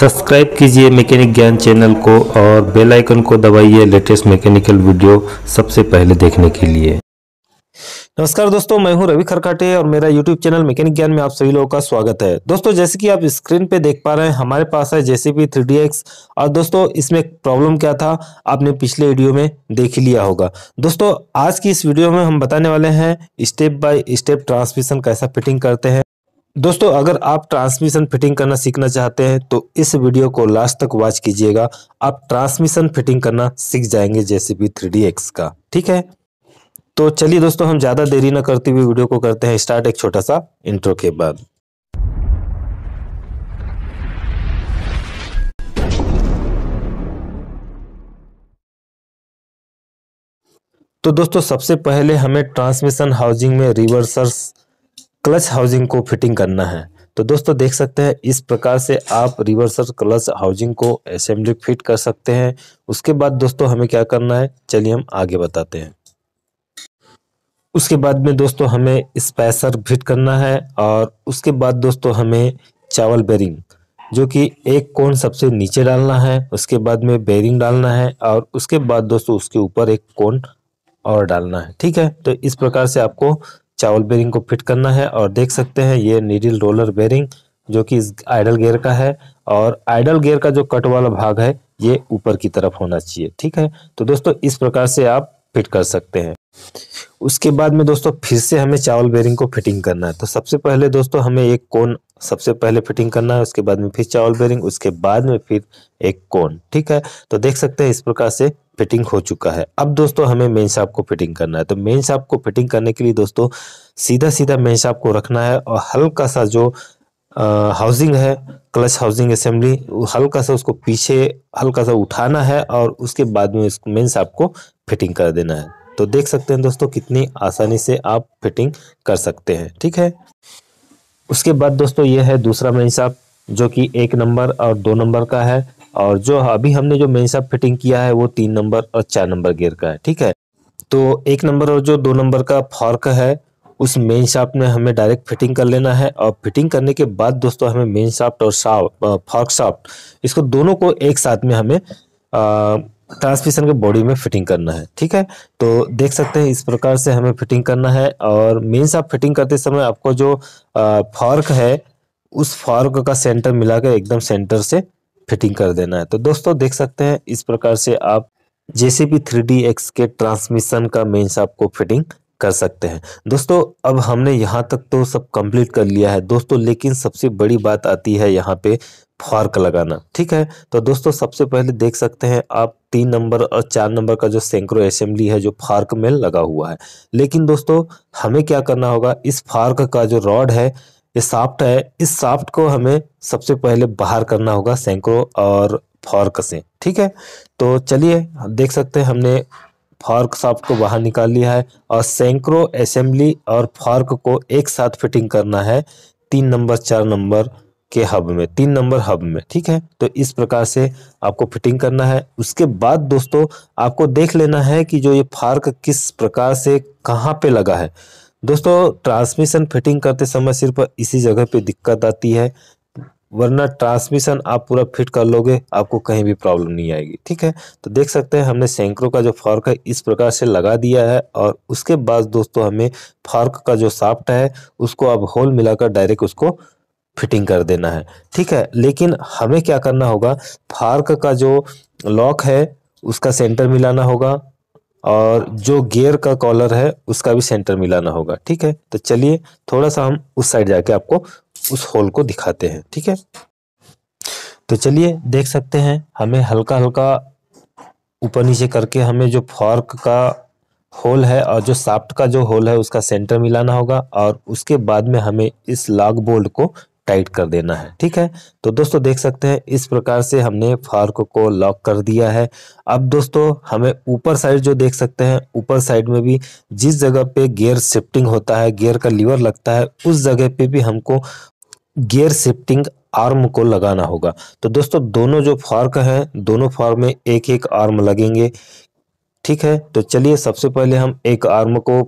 subscribe कीजिए mechanic ज्ञान channel को और बेल आइकन को दबाइए लेटेस्ट मैकेनिकल वीडियो सबसे पहले देखने के लिए नमस्कार दोस्तों मैं हूं रवि खरकाटे और मेरा यूट्यूब चैनल मैकेनिक ज्ञान में आप सभी लोगों का स्वागत है दोस्तों जैसे कि आप स्क्रीन पे देख पा रहे हैं हमारे पास है जेसीबी थ्री डी एक्स और दोस्तों इसमें प्रॉब्लम क्या था आपने पिछले वीडियो में देख लिया होगा दोस्तों आज की इस वीडियो में हम बताने वाले हैं स्टेप बाय स्टेप ट्रांसमिशन कैसा फिटिंग करते हैं दोस्तों अगर आप ट्रांसमिशन फिटिंग करना सीखना चाहते हैं तो इस वीडियो को लास्ट तक वॉच कीजिएगा आप ट्रांसमिशन फिटिंग करना सीख जाएंगे जैसे भी थ्री एक्स का ठीक है तो चलिए दोस्तों हम ज़्यादा देरी ना करते हुए वीडियो को करते हैं स्टार्ट एक छोटा सा इंट्रो के बाद तो दोस्तों सबसे पहले हमें ट्रांसमिशन हाउसिंग में रिवर्सर्स क्लच हाउसिंग को फिटिंग करना है तो दोस्तों देख सकते हैं इस प्रकार से आप रिवर्सर क्लच हाउसिंग को असेंबली फिट कर सकते हैं उसके बाद दोस्तों हमें क्या करना है चलिए हम आगे बताते हैं उसके बाद में दोस्तों हमें स्पैसर फिट करना है और उसके बाद दोस्तों हमें चावल बेरिंग जो कि एक कोण सबसे नीचे डालना है उसके बाद में बेरिंग डालना है और उसके बाद दोस्तों उसके ऊपर एक कोण और डालना है ठीक है तो इस प्रकार से आपको चावल बेरिंग को फिट करना है और देख सकते हैं ये नीडिल रोलर बेरिंग जो कि इस आइडल गेयर का है और आइडल गेयर का जो कट वाला भाग है ये ऊपर की तरफ होना चाहिए ठीक है तो दोस्तों इस प्रकार से आप फिट कर सकते हैं उसके बाद में दोस्तों फिर से हमें चावल बेरिंग को फिटिंग करना है तो सबसे पहले दोस्तों हमें एक कोन सबसे पहले फिटिंग करना है उसके बाद में फिर चावल बेरिंग उसके बाद में फिर एक कोन ठीक है तो देख सकते हैं इस प्रकार से फिटिंग हो चुका है अब दोस्तों हमें मेन शाप को फिटिंग करना है तो मेन शाप को फिटिंग करने के लिए दोस्तों सीधा सीधा मेन शाप को रखना है और हल्का सा जो हाउसिंग है क्लच हाउसिंग असेंबली हल्का सा उसको पीछे हल्का सा उठाना है और उसके बाद में इसको मेन शाप को फिटिंग कर देना है तो देख सकते हैं दोस्तों कितनी आसानी से आप फिटिंग कर सकते हैं ठीक है उसके बाद दोस्तों ये है दूसरा मेन साहब जो कि एक नंबर और दो नंबर का है और जो अभी हमने जो मेन साहब फिटिंग किया है वो तीन नंबर और चार नंबर गियर का है ठीक है तो एक नंबर और जो दो नंबर का फॉर्क है उस मेन शाफ्ट में हमें डायरेक्ट फिटिंग कर लेना है और फिटिंग करने के बाद दोस्तों हमें मेन शाफ्ट और शाफ्ट फॉर्क शाफ्ट इसको दोनों को एक साथ में हमें आ, ट्रांसमिशन के बॉडी में फिटिंग करना है ठीक है तो देख सकते हैं इस प्रकार से हमें फिटिंग करना है और मेन्स आप फिटिंग करते समय आपको जो फॉर्क है उस फॉर्क का सेंटर मिला के एकदम सेंटर से फिटिंग कर देना है तो दोस्तों देख सकते हैं इस प्रकार से आप जेसीबी थ्री के ट्रांसमिशन का मेन्स आपको फिटिंग कर सकते हैं दोस्तों अब हमने यहाँ तक तो सब कंप्लीट कर लिया है दोस्तों लेकिन सबसे बड़ी बात आती है यहाँ पे फॉर्क लगाना ठीक है तो दोस्तों सबसे पहले देख सकते हैं आप तीन नंबर और चार नंबर का जो सेंक्रो असेंबली है जो फार्क में लगा हुआ है लेकिन दोस्तों हमें क्या करना होगा इस फार्क का जो रॉड है ये साफ्ट है इस साफ्ट को हमें सबसे पहले बाहर करना होगा सेंक्रो और फॉर्क से ठीक है तो चलिए देख सकते हैं हमने फॉर्क साफ को बाहर निकाल लिया है और सैकड़ों असेंबली और फॉर्क को एक साथ फिटिंग करना है तीन नंबर चार नंबर के हब में तीन नंबर हब में ठीक है तो इस प्रकार से आपको फिटिंग करना है उसके बाद दोस्तों आपको देख लेना है कि जो ये फार्क किस प्रकार से कहाँ पे लगा है दोस्तों ट्रांसमिशन फिटिंग करते समय सिर्फ इसी जगह पे दिक्कत आती है वरना ट्रांसमिशन आप पूरा फिट कर लोगे आपको कहीं भी प्रॉब्लम नहीं आएगी ठीक है तो देख सकते हैं हमने सेंकरों का जो फॉर्क है इस प्रकार से लगा दिया है और उसके बाद दोस्तों हमें फॉर्क का जो साफ्ट है उसको आप होल मिलाकर डायरेक्ट उसको फिटिंग कर देना है ठीक है लेकिन हमें क्या करना होगा फार्क का जो लॉक है उसका सेंटर मिलाना होगा और जो गियर का कॉलर है उसका भी सेंटर मिलाना होगा ठीक है तो चलिए थोड़ा सा हम उस साइड जाके आपको उस होल को दिखाते हैं ठीक है तो चलिए देख सकते हैं हमें हल्का हल्का ऊपर नीचे करके हमें जो फॉर्क का होल है और जो साफ्ट का जो होल है उसका सेंटर मिलाना होगा और उसके बाद में हमें इस लॉग बोल्ट को टाइट कर देना है ठीक है तो दोस्तों देख सकते हैं इस प्रकार से हमने फार्क को लॉक कर दिया है अब दोस्तों हमें ऊपर साइड जो देख सकते हैं ऊपर साइड में भी जिस जगह पे गियर शिफ्टिंग होता है गियर का लीवर लगता है उस जगह पे भी हमको गियर शिफ्टिंग आर्म को लगाना होगा तो दोस्तों दोनों जो फार्क हैं दोनों फार्क में एक एक आर्म लगेंगे ठीक है तो चलिए सबसे पहले हम एक आर्म को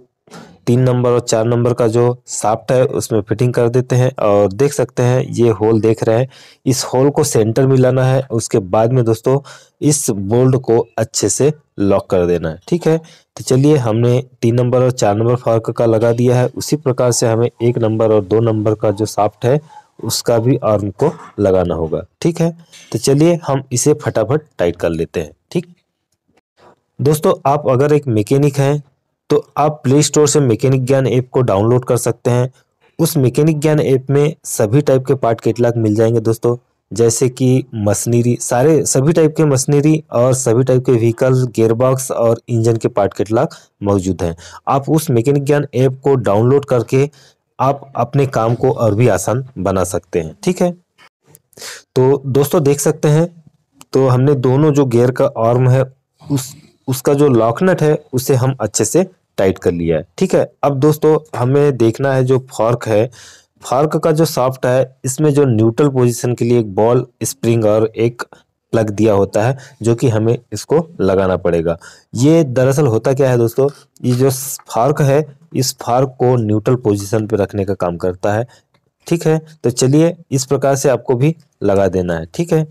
तीन नंबर और चार नंबर का जो साफ्ट है उसमें फिटिंग कर देते हैं और देख सकते हैं ये होल देख रहे हैं इस होल को सेंटर में लाना है उसके बाद में दोस्तों इस बोल्ड को अच्छे से लॉक कर देना है ठीक है तो चलिए हमने तीन नंबर और चार नंबर फर्क का लगा दिया है उसी प्रकार से हमें एक नंबर और दो नंबर का जो साफ्ट है उसका भी आर्म को लगाना होगा ठीक है तो चलिए हम इसे फटाफट टाइट कर लेते हैं ठीक दोस्तों आप अगर एक मैकेनिक हैं तो आप प्ले स्टोर से मैकेनिक ज्ञान ऐप को डाउनलोड कर सकते हैं उस मैकेनिक ज्ञान ऐप में सभी टाइप के पार्ट कैटलॉग मिल जाएंगे दोस्तों जैसे कि मशीनरी सारे सभी टाइप के मशीनरी और सभी टाइप के व्हीकल गेयरबॉक्स और इंजन के पार्ट कैटलॉग मौजूद हैं आप उस मैकेनिक ज्ञान ऐप को डाउनलोड करके आप अपने काम को और भी आसान बना सकते हैं ठीक है तो दोस्तों देख सकते हैं तो हमने दोनों जो गेयर का आर्म है उस उसका जो लॉकनट है उसे हम अच्छे से टाइट कर लिया है ठीक है अब दोस्तों हमें देखना है जो फॉर्क है फॉर्क का जो सॉफ्ट है इसमें जो न्यूट्रल पोजिशन के लिए एक बॉल स्प्रिंग और एक प्लग दिया होता है जो कि हमें इसको लगाना पड़ेगा ये दरअसल होता क्या है दोस्तों ये जो फार्क है इस फार्क को न्यूट्रल पोजीशन पर रखने का काम करता है ठीक है तो चलिए इस प्रकार से आपको भी लगा देना है ठीक है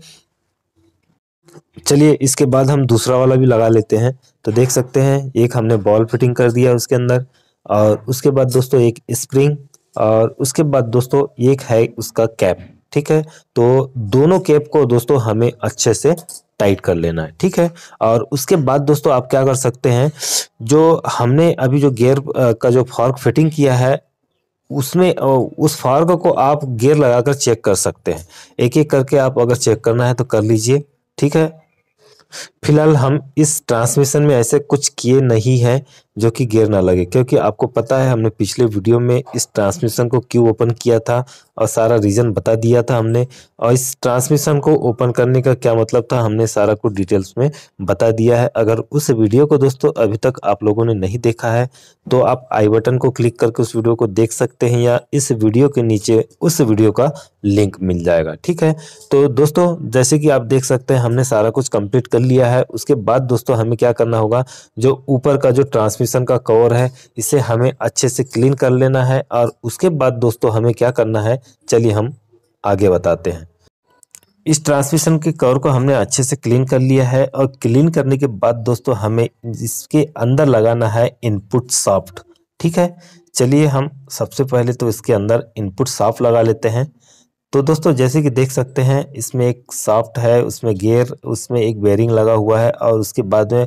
चलिए इसके बाद हम दूसरा वाला भी लगा लेते हैं तो देख सकते हैं एक हमने बॉल फिटिंग कर दिया उसके अंदर और उसके बाद दोस्तों एक स्प्रिंग और उसके बाद दोस्तों एक है उसका कैप ठीक है तो दोनों कैप को दोस्तों हमें अच्छे से टाइट कर लेना है ठीक है और उसके बाद दोस्तों आप क्या कर सकते हैं जो हमने अभी जो गेयर का जो फॉर्क फिटिंग किया है उसमें उस फॉर्क को आप गेयर लगाकर चेक कर सकते हैं एक एक करके आप अगर चेक करना है तो कर लीजिए ठीक है फिलहाल हम इस ट्रांसमिशन में ऐसे कुछ किए नहीं हैं जो कि गेयर ना लगे क्योंकि आपको पता है हमने पिछले वीडियो में इस ट्रांसमिशन को क्यों ओपन किया था और सारा रीज़न बता दिया था हमने और इस ट्रांसमिशन को ओपन करने का क्या मतलब था हमने सारा कुछ डिटेल्स में बता दिया है अगर उस वीडियो को दोस्तों अभी तक आप लोगों ने नहीं देखा है तो आप आई बटन को क्लिक करके उस वीडियो को देख सकते हैं या इस वीडियो के नीचे उस वीडियो का लिंक मिल जाएगा ठीक है तो दोस्तों जैसे कि आप देख सकते हैं हमने सारा कुछ कंप्लीट कर लिया है उसके बाद दोस्तों हमें क्या करना होगा जो ऊपर का जो ट्रांसमिशन ट्रांसमिशन का कवर है इसे हमें अच्छे से क्लीन कर लेना है और उसके बाद दोस्तों हमें क्या करना है चलिए हम आगे बताते हैं इस ट्रांसमिशन के कवर को हमने अच्छे से क्लीन कर लिया है और क्लीन करने के बाद दोस्तों हमें इसके अंदर लगाना है इनपुट सॉफ्ट ठीक है चलिए हम सबसे पहले तो इसके अंदर इनपुट सॉफ्ट लगा लेते हैं तो दोस्तों जैसे कि देख सकते हैं इसमें एक सॉफ्ट है उसमें गियर उसमें एक बेयरिंग लगा हुआ है और उसके बाद में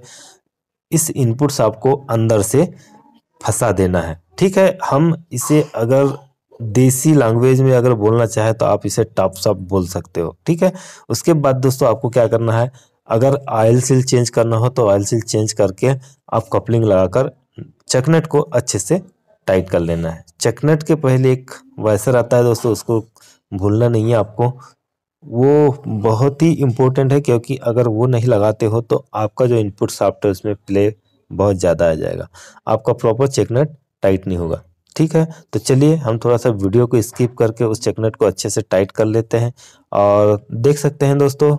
इस इनपुट्स आपको अंदर से फंसा देना है ठीक है हम इसे अगर देसी लैंग्वेज में अगर बोलना चाहे तो आप इसे टॉप अप बोल सकते हो ठीक है उसके बाद दोस्तों आपको क्या करना है अगर आयल सील चेंज करना हो तो आयल सील चेंज करके आप कपलिंग लगाकर चकनेट को अच्छे से टाइट कर लेना है चकनेट के पहले एक वैसर आता है दोस्तों उसको भूलना नहीं है आपको वो बहुत ही इम्पोर्टेंट है क्योंकि अगर वो नहीं लगाते हो तो आपका जो इनपुट सॉफ्ट है उसमें प्ले बहुत ज़्यादा आ जाएगा आपका प्रॉपर चेकनेट टाइट नहीं होगा ठीक है तो चलिए हम थोड़ा सा वीडियो को स्किप करके उस चेकनेट को अच्छे से टाइट कर लेते हैं और देख सकते हैं दोस्तों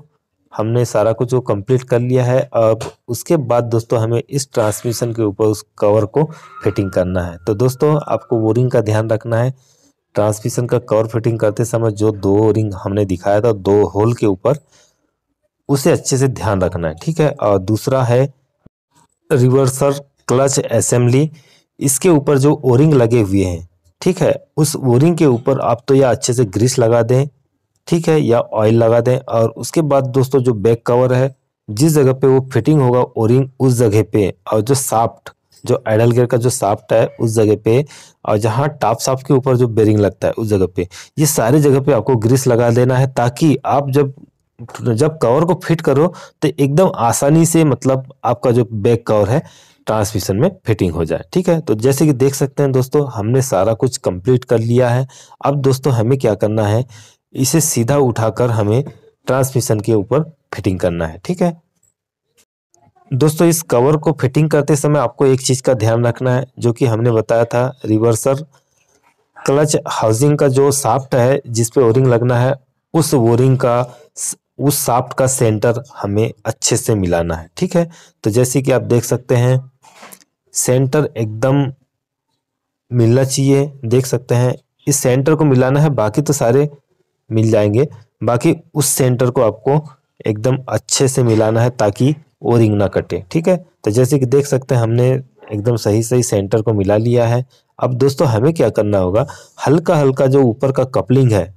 हमने सारा कुछ वो कंप्लीट कर लिया है और उसके बाद दोस्तों हमें इस ट्रांसमिशन के ऊपर उस कवर को फिटिंग करना है तो दोस्तों आपको वोरिंग का ध्यान रखना है ट्रांसमिशन का कवर फिटिंग करते समय जो दो रिंग हमने दिखाया था दो होल के ऊपर उसे अच्छे से ध्यान रखना है ठीक है और दूसरा है रिवर्सर क्लच असेंबली इसके ऊपर जो ओरिंग लगे हुए हैं ठीक है उस ओरिंग के ऊपर आप तो या अच्छे से ग्रीस लगा दें ठीक है या ऑयल लगा दें और उसके बाद दोस्तों जो बैक कवर है जिस जगह पे वो फिटिंग होगा ओरिंग उस जगह पे और जो साफ्ट जो एडल गियर का जो साफ्ट है उस जगह पे और जहाँ टॉप साफ्ट के ऊपर जो बेरिंग लगता है उस जगह पे ये सारी जगह पे आपको ग्रीस लगा देना है ताकि आप जब जब कवर को फिट करो तो एकदम आसानी से मतलब आपका जो बैक कवर है ट्रांसमिशन में फिटिंग हो जाए ठीक है तो जैसे कि देख सकते हैं दोस्तों हमने सारा कुछ कंप्लीट कर लिया है अब दोस्तों हमें क्या करना है इसे सीधा उठाकर हमें ट्रांसमिशन के ऊपर फिटिंग करना है ठीक है दोस्तों इस कवर को फिटिंग करते समय आपको एक चीज़ का ध्यान रखना है जो कि हमने बताया था रिवर्सर क्लच हाउसिंग का जो साफ्ट है जिसपे ओरिंग लगना है उस ओरिंग का उस साफ्ट का सेंटर हमें अच्छे से मिलाना है ठीक है तो जैसे कि आप देख सकते हैं सेंटर एकदम मिलना चाहिए देख सकते हैं इस सेंटर को मिलाना है बाकी तो सारे मिल जाएंगे बाकी उस सेंटर को आपको एकदम अच्छे से मिलाना है ताकि रिंग ना कटे ठीक है तो जैसे कि देख सकते हैं हमने एकदम सही सही सेंटर को मिला लिया है अब दोस्तों हमें क्या करना होगा हल्का हल्का जो ऊपर का कपलिंग है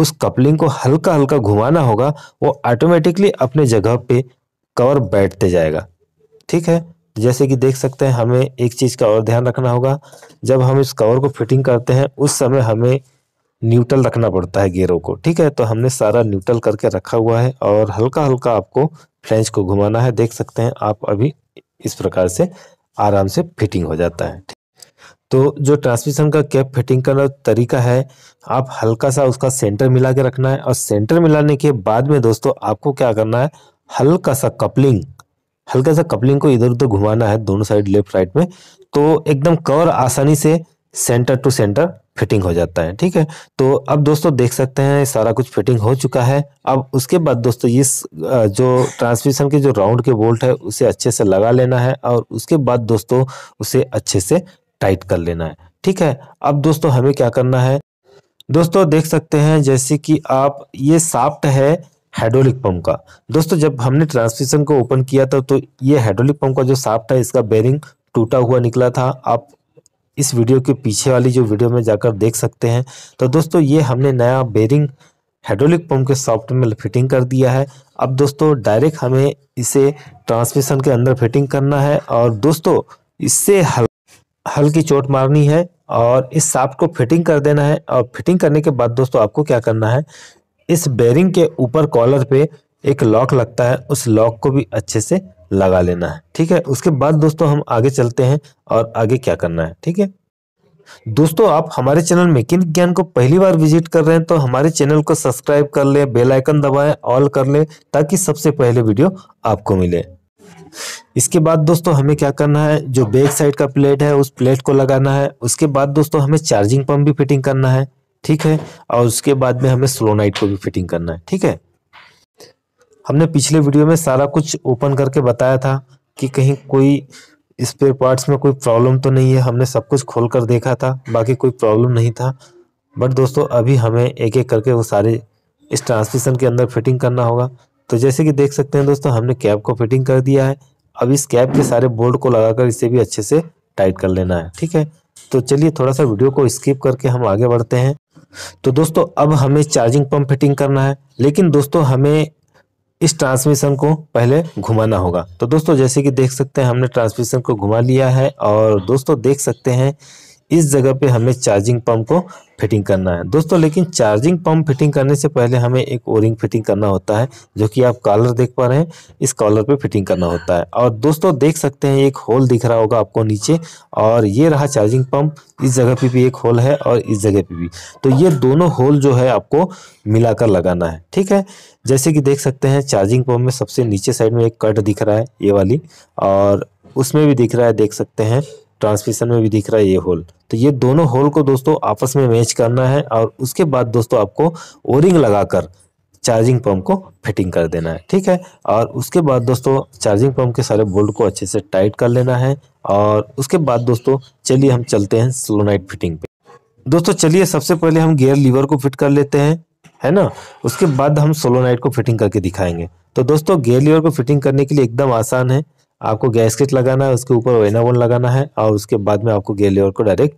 उस कपलिंग को हल्का हल्का घुमाना होगा वो ऑटोमेटिकली अपने जगह पे कवर बैठते जाएगा ठीक है जैसे कि देख सकते हैं हमें एक चीज़ का और ध्यान रखना होगा जब हम इस कवर को फिटिंग करते हैं उस समय हमें न्यूट्रल रखना पड़ता है गेयरों को ठीक है तो हमने सारा न्यूट्रल करके रखा हुआ है और हल्का हल्का आपको फ्रेंच को घुमाना है देख सकते हैं आप अभी इस प्रकार से आराम से फिटिंग हो जाता है तो जो ट्रांसमिशन का कैप फिटिंग का तरीका है आप हल्का सा उसका सेंटर मिला के रखना है और सेंटर मिलाने के बाद में दोस्तों आपको क्या करना है हल्का सा कपलिंग हल्का सा कपलिंग को इधर उधर घुमाना है दोनों साइड लेफ्ट राइट में तो एकदम कवर आसानी से सेंटर टू सेंटर फिटिंग हो जाता है ठीक है तो अब दोस्तों देख सकते हैं सारा कुछ फिटिंग हो चुका है अब उसके बाद दोस्तों इस जो ट्रांसमिशन के जो राउंड के बोल्ट है उसे अच्छे से लगा लेना है और उसके बाद दोस्तों उसे अच्छे से टाइट कर लेना है ठीक है अब दोस्तों हमें क्या करना है दोस्तों देख सकते हैं जैसे कि आप ये साफ्ट है हाइड्रोलिक पंप का दोस्तों जब हमने ट्रांसमिशन को ओपन किया था तो ये हाइड्रोलिक पंप का जो साफ्ट है इसका बेरिंग टूटा हुआ निकला था आप इस वीडियो के पीछे वाली जो वीडियो में जाकर देख सकते हैं तो दोस्तों ये हमने नया बेरिंग हाइड्रोलिक पंप के सॉफ्ट में फिटिंग कर दिया है अब दोस्तों डायरेक्ट हमें इसे ट्रांसमिशन के अंदर फिटिंग करना है और दोस्तों इससे हल हल्की चोट मारनी है और इस साफ्ट को फिटिंग कर देना है और फिटिंग करने के बाद दोस्तों आपको क्या करना है इस बेरिंग के ऊपर कॉलर पे एक लॉक लगता है उस लॉक को भी अच्छे से लगा लेना है ठीक है उसके बाद दोस्तों हम आगे चलते हैं और आगे क्या करना है ठीक है दोस्तों आप हमारे चैनल में किन ज्ञान को पहली बार विजिट कर रहे हैं तो हमारे चैनल को सब्सक्राइब कर ले बेल आइकन दबाएं ऑल कर ले ताकि सबसे पहले वीडियो आपको मिले इसके बाद दोस्तों हमें क्या करना है जो बैक साइड का प्लेट है उस प्लेट को लगाना है उसके बाद दोस्तों हमें चार्जिंग पंप भी फिटिंग करना है ठीक है और उसके बाद में हमें स्लोनाइट को भी फिटिंग करना है ठीक है हमने पिछले वीडियो में सारा कुछ ओपन करके बताया था कि कहीं कोई स्पेयर पार्ट्स में कोई प्रॉब्लम तो नहीं है हमने सब कुछ खोल कर देखा था बाकी कोई प्रॉब्लम नहीं था बट दोस्तों अभी हमें एक एक करके वो सारे इस ट्रांसमिशन के अंदर फिटिंग करना होगा तो जैसे कि देख सकते हैं दोस्तों हमने कैब को फिटिंग कर दिया है अब इस कैब के सारे बोल्ट को लगाकर इसे भी अच्छे से टाइट कर लेना है ठीक है तो चलिए थोड़ा सा वीडियो को स्किप करके हम आगे बढ़ते हैं तो दोस्तों अब हमें चार्जिंग पंप फिटिंग करना है लेकिन दोस्तों हमें इस ट्रांसमिशन को पहले घुमाना होगा तो दोस्तों जैसे कि देख सकते हैं हमने ट्रांसमिशन को घुमा लिया है और दोस्तों देख सकते हैं इस जगह पे हमें चार्जिंग पंप को फिटिंग करना है दोस्तों लेकिन चार्जिंग पंप फिटिंग करने से पहले हमें एक ओरिंग फिटिंग करना होता है जो कि आप कॉलर देख पा रहे हैं इस कॉलर पे फिटिंग करना होता है और दोस्तों देख सकते हैं एक होल दिख रहा होगा आपको नीचे और ये रहा चार्जिंग पंप इस जगह पे भी एक होल है और इस जगह पे भी तो ये दोनों होल जो है आपको मिलाकर लगाना है ठीक है जैसे कि देख सकते हैं चार्जिंग पंप में सबसे नीचे साइड में एक कट दिख रहा है ये वाली और उसमें भी दिख रहा है देख सकते हैं ट्रांसमिशन में भी दिख रहा है ये होल तो ये दोनों होल को दोस्तों आपस में मैच करना है और उसके बाद दोस्तों आपको ओरिंग लगाकर चार्जिंग पंप को फिटिंग कर देना है ठीक है और उसके बाद दोस्तों चार्जिंग पंप के सारे बोल्ट को अच्छे से टाइट कर लेना है और उसके बाद दोस्तों चलिए हम चलते हैं स्लोनाइट फिटिंग पे दोस्तों चलिए सबसे पहले हम गियर लीवर को फिट कर लेते हैं है ना उसके बाद हम सोलोनाइट को फिटिंग करके दिखाएंगे तो दोस्तों गियर लीवर को फिटिंग करने के लिए एकदम आसान है आपको गैसकेट लगाना है उसके ऊपर ओइना बोन लगाना है और उसके बाद में आपको गेयर लीवर को डायरेक्ट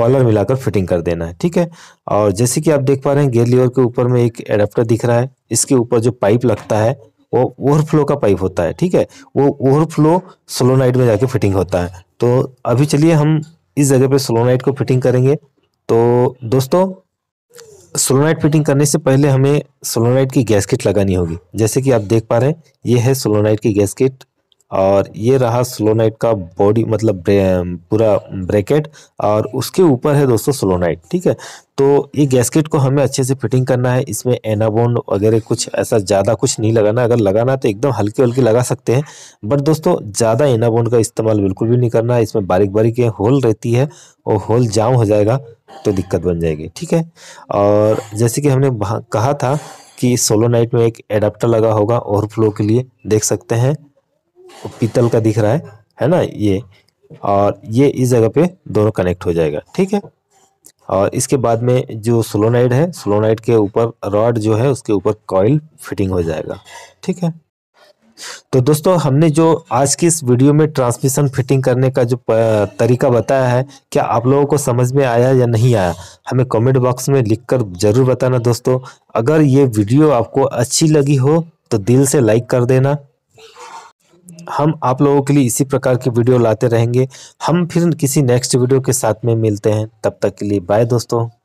कॉलर मिलाकर फिटिंग कर देना है ठीक है और जैसे कि आप देख पा रहे हैं गेयर लीवर के ऊपर में एक एडाप्टर दिख रहा है इसके ऊपर जो पाइप लगता है वो ओवरफ्लो का पाइप होता है ठीक है वो ओवरफ्लो सोलोनाइट में जाके फिटिंग होता है तो अभी चलिए हम इस जगह पे सोलोनाइट को फिटिंग करेंगे तो दोस्तों सोलोनाइट फिटिंग करने से पहले हमें सोलोनाइट की गैस किट लगानी होगी जैसे कि आप देख पा रहे हैं ये है सोलोनाइट की गैसकेट और ये रहा सोलोनाइट का बॉडी मतलब ब्रे, पूरा ब्रैकेट और उसके ऊपर है दोस्तों सोलोनाइट ठीक है तो ये गैसकेट को हमें अच्छे से फिटिंग करना है इसमें एनाबोन वगैरह कुछ ऐसा ज़्यादा कुछ नहीं लगाना अगर लगाना तो एकदम हल्के हल्के लगा सकते हैं बट दोस्तों ज़्यादा एनाबोन का इस्तेमाल बिल्कुल भी नहीं करना है इसमें बारीक बारीक होल रहती है और होल जाम हो जाएगा तो दिक्कत बन जाएगी ठीक है और जैसे कि हमने कहा था कि सोलोनाइट में एक एडाप्टर लगा होगा ओवरफ्लो के लिए देख सकते हैं पीतल का दिख रहा है है ना ये और ये इस जगह पे दोनों कनेक्ट हो जाएगा ठीक है और इसके बाद में जो सोलोनाइड है सोलोनाइड के ऊपर रॉड जो है उसके ऊपर कॉयल फिटिंग हो जाएगा ठीक है तो दोस्तों हमने जो आज की इस वीडियो में ट्रांसमिशन फिटिंग करने का जो तरीका बताया है क्या आप लोगों को समझ में आया या नहीं आया हमें कमेंट बॉक्स में लिखकर ज़रूर बताना दोस्तों अगर ये वीडियो आपको अच्छी लगी हो तो दिल से लाइक कर देना हम आप लोगों के लिए इसी प्रकार की वीडियो लाते रहेंगे हम फिर किसी नेक्स्ट वीडियो के साथ में मिलते हैं तब तक के लिए बाय दोस्तों